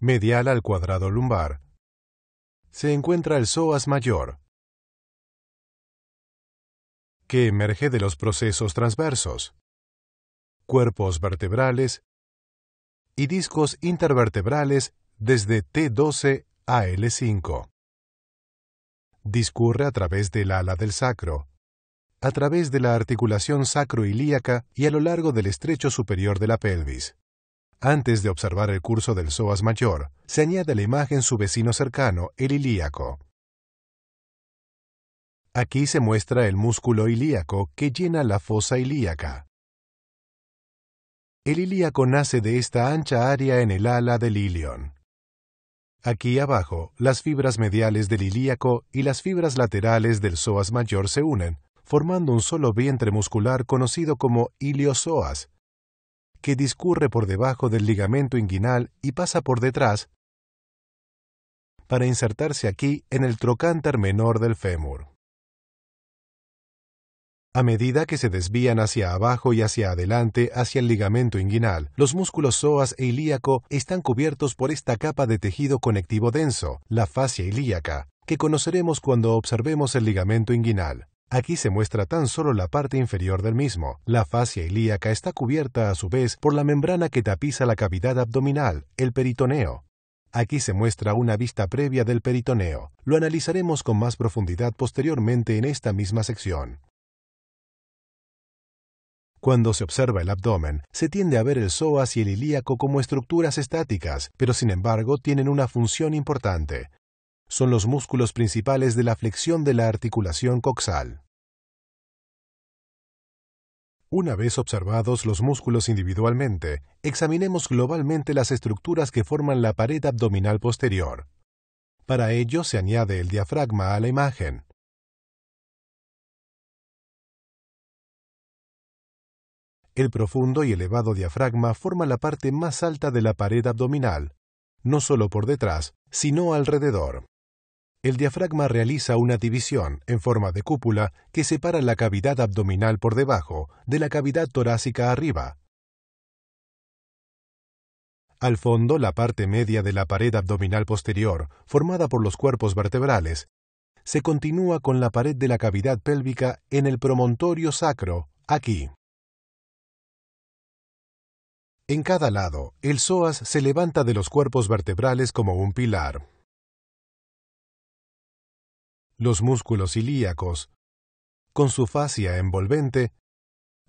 medial al cuadrado lumbar, se encuentra el psoas mayor, que emerge de los procesos transversos, cuerpos vertebrales y discos intervertebrales desde T12 a L5. Discurre a través del ala del sacro, a través de la articulación sacroiliaca y a lo largo del estrecho superior de la pelvis. Antes de observar el curso del psoas mayor, se añade a la imagen su vecino cercano, el ilíaco. Aquí se muestra el músculo ilíaco que llena la fosa ilíaca. El ilíaco nace de esta ancha área en el ala del ilion. Aquí abajo, las fibras mediales del ilíaco y las fibras laterales del psoas mayor se unen, formando un solo vientre muscular conocido como iliosoas, que discurre por debajo del ligamento inguinal y pasa por detrás para insertarse aquí en el trocánter menor del fémur. A medida que se desvían hacia abajo y hacia adelante hacia el ligamento inguinal, los músculos psoas e ilíaco están cubiertos por esta capa de tejido conectivo denso, la fascia ilíaca, que conoceremos cuando observemos el ligamento inguinal. Aquí se muestra tan solo la parte inferior del mismo. La fascia ilíaca está cubierta a su vez por la membrana que tapiza la cavidad abdominal, el peritoneo. Aquí se muestra una vista previa del peritoneo. Lo analizaremos con más profundidad posteriormente en esta misma sección. Cuando se observa el abdomen, se tiende a ver el psoas y el ilíaco como estructuras estáticas, pero sin embargo tienen una función importante son los músculos principales de la flexión de la articulación coxal. Una vez observados los músculos individualmente, examinemos globalmente las estructuras que forman la pared abdominal posterior. Para ello se añade el diafragma a la imagen. El profundo y elevado diafragma forma la parte más alta de la pared abdominal, no solo por detrás, sino alrededor el diafragma realiza una división en forma de cúpula que separa la cavidad abdominal por debajo de la cavidad torácica arriba. Al fondo, la parte media de la pared abdominal posterior, formada por los cuerpos vertebrales, se continúa con la pared de la cavidad pélvica en el promontorio sacro, aquí. En cada lado, el psoas se levanta de los cuerpos vertebrales como un pilar, los músculos ilíacos, con su fascia envolvente,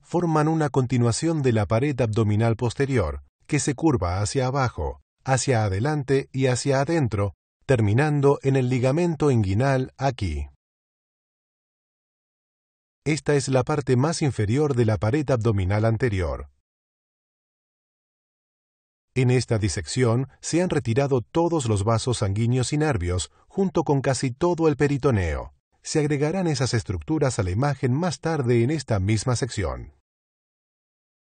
forman una continuación de la pared abdominal posterior, que se curva hacia abajo, hacia adelante y hacia adentro, terminando en el ligamento inguinal aquí. Esta es la parte más inferior de la pared abdominal anterior, en esta disección se han retirado todos los vasos sanguíneos y nervios, junto con casi todo el peritoneo. Se agregarán esas estructuras a la imagen más tarde en esta misma sección.